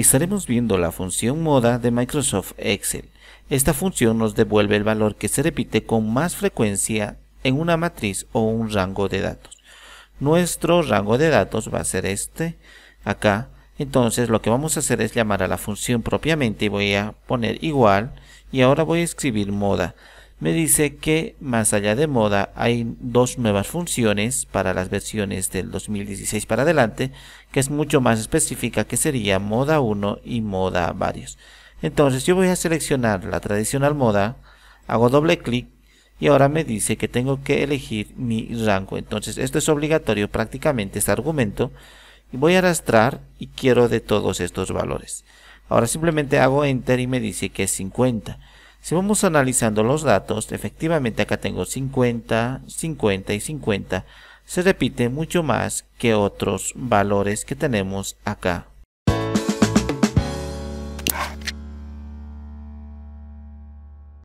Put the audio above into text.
estaremos viendo la función moda de Microsoft Excel. Esta función nos devuelve el valor que se repite con más frecuencia en una matriz o un rango de datos. Nuestro rango de datos va a ser este, acá. Entonces lo que vamos a hacer es llamar a la función propiamente y voy a poner igual y ahora voy a escribir moda me dice que más allá de moda hay dos nuevas funciones para las versiones del 2016 para adelante, que es mucho más específica que sería moda 1 y moda varios. Entonces yo voy a seleccionar la tradicional moda, hago doble clic y ahora me dice que tengo que elegir mi rango. Entonces esto es obligatorio prácticamente este argumento y voy a arrastrar y quiero de todos estos valores. Ahora simplemente hago enter y me dice que es 50. Si vamos analizando los datos, efectivamente acá tengo 50, 50 y 50. Se repite mucho más que otros valores que tenemos acá.